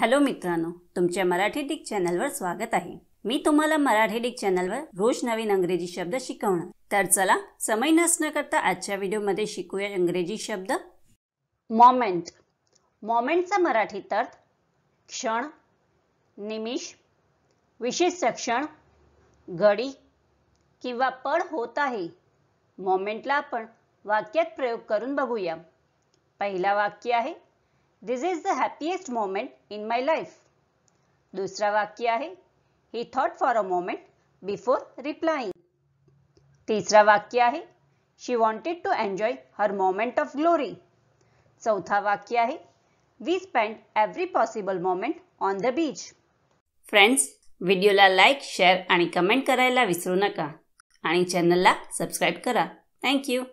hello मित्रांनो तुमच्या Marathi Dick चॅनलवर स्वागत आहे मी तुम्हाला मराठी डिक चॅनलवर रोज नवीन अंग्रेजी शब्द शिकवणार तर चला समय नसण्याकरता करता आजच्या व्हिडिओमध्ये शिकूया इंग्रजी शब्द मॉमेंट मॉमेंटचा मराठी अर्थ क्षण निमिष विशेष क्षण घडी किंवा पड होत आहे मॉमेंटला आपण वाक्यात प्रयोग करून बघूया पहिला वाक्य आहे this is the happiest moment in my life दुसरा वाक्य आहे he thought for a moment before replying तिसरा वाक्य आहे she wanted to enjoy her moment of glory चौथा वाक्य आहे we spend every possible moment on the beach friends व्हिडिओला लाईक शेअर आणि कमेंट करायला विसरू नका आणि चॅनलला सबस्क्राईब करा थँक्यू